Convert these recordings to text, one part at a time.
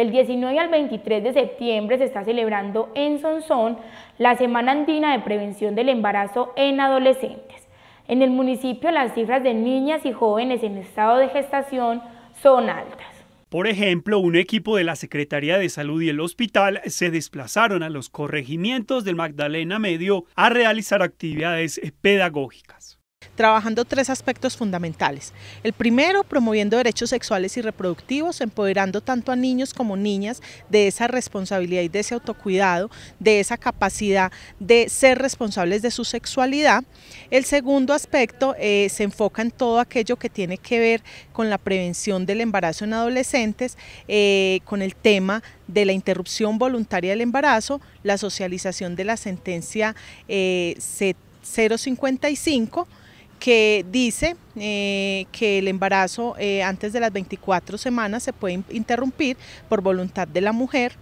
Del 19 al 23 de septiembre se está celebrando en Sonsón la Semana Andina de Prevención del Embarazo en Adolescentes. En el municipio las cifras de niñas y jóvenes en estado de gestación son altas. Por ejemplo, un equipo de la Secretaría de Salud y el hospital se desplazaron a los corregimientos del Magdalena Medio a realizar actividades pedagógicas trabajando tres aspectos fundamentales. El primero, promoviendo derechos sexuales y reproductivos, empoderando tanto a niños como niñas de esa responsabilidad y de ese autocuidado, de esa capacidad de ser responsables de su sexualidad. El segundo aspecto eh, se enfoca en todo aquello que tiene que ver con la prevención del embarazo en adolescentes, eh, con el tema de la interrupción voluntaria del embarazo, la socialización de la sentencia 055 eh, que dice eh, que el embarazo eh, antes de las 24 semanas se puede interrumpir por voluntad de la mujer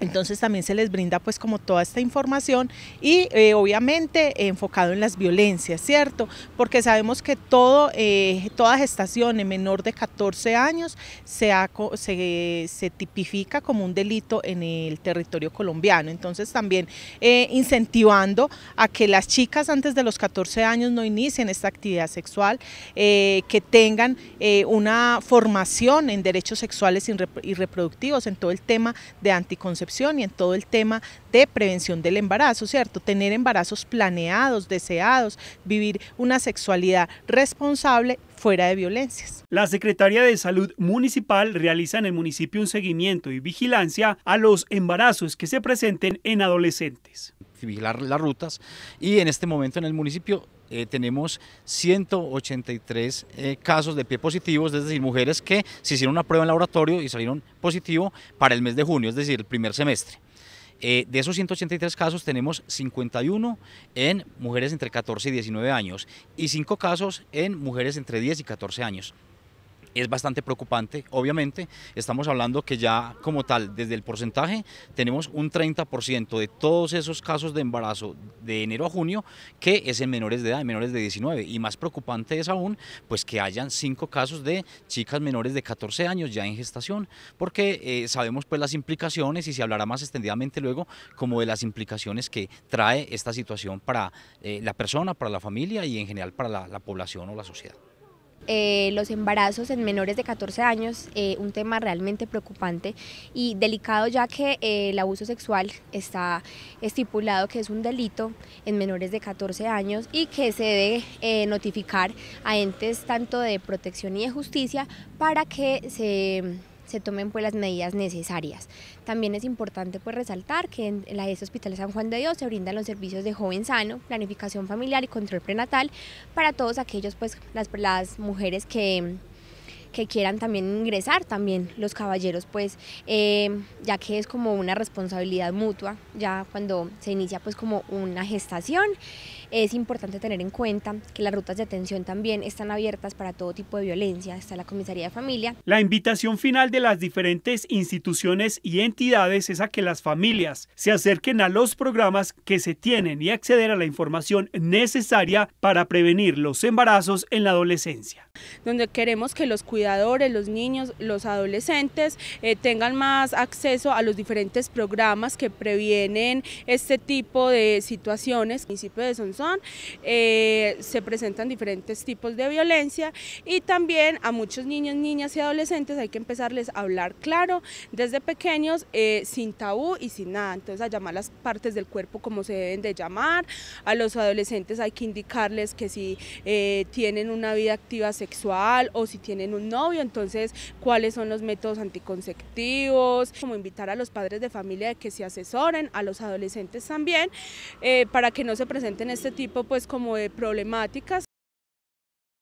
entonces también se les brinda pues como toda esta información y eh, obviamente enfocado en las violencias, ¿cierto? Porque sabemos que todo, eh, toda gestación en menor de 14 años se, se, se, tipifica como un delito en el territorio colombiano. Entonces también eh, incentivando a que las chicas antes de los 14 años no inicien esta actividad sexual, que tengan una formación en derechos sexuales y reproductivos, en todo el tema de anticoncepción y en todo el tema de prevención del embarazo, ¿cierto? Tener embarazos planeados, deseados, vivir una sexualidad responsable fuera de violencias. La Secretaría de Salud Municipal realiza en el municipio un seguimiento y vigilancia a los embarazos que se presenten en adolescentes vigilar las rutas y en este momento en el municipio eh, tenemos 183 eh, casos de pie positivos, es decir, mujeres que se hicieron una prueba en laboratorio y salieron positivo para el mes de junio, es decir, el primer semestre. Eh, de esos 183 casos tenemos 51 en mujeres entre 14 y 19 años y 5 casos en mujeres entre 10 y 14 años es bastante preocupante, obviamente. Estamos hablando que ya como tal, desde el porcentaje, tenemos un 30% de todos esos casos de embarazo de enero a junio que es en menores de edad, en menores de 19. Y más preocupante es aún, pues que hayan cinco casos de chicas menores de 14 años ya en gestación, porque eh, sabemos pues las implicaciones y se hablará más extendidamente luego como de las implicaciones que trae esta situación para eh, la persona, para la familia y en general para la población o la sociedad. Eh, los embarazos en menores de 14 años, eh, un tema realmente preocupante y delicado ya que eh, el abuso sexual está estipulado que es un delito en menores de 14 años y que se debe notificar a entes tanto de protección y de justicia para que se se tomen pues las medidas necesarias. También es importante pues resaltar que en la ES Hospital San Juan de Dios se brindan los servicios de joven sano, planificación familiar y control prenatal para todos aquellos pues las, las mujeres que quieran también ingresar, también los caballeros, pues eh, ya que es como una responsabilidad mutua, ya cuando se inicia pues como una gestación. Es importante tener en cuenta que las rutas de atención también están abiertas para todo tipo de violencia, está la comisaría de familia. La invitación final de las diferentes instituciones y entidades es a que las familias se acerquen a los programas que se tienen y acceder a la información necesaria para prevenir los embarazos en la adolescencia. Donde queremos que los cuidadores, los niños, los adolescentes eh, tengan más acceso a los diferentes programas que previenen este tipo de situaciones. principio de eh, se presentan diferentes tipos de violencia y también a muchos niños, niñas y adolescentes hay que empezarles a hablar claro desde pequeños eh, sin tabú y sin nada, entonces a llamar las partes del cuerpo como se deben de llamar, a los adolescentes hay que indicarles que si eh, tienen una vida activa sexual o si tienen un novio, entonces cuáles son los métodos anticonceptivos, como invitar a los padres de familia de que se asesoren, a los adolescentes también, para que no se presenten este tipo pues como de problemáticas.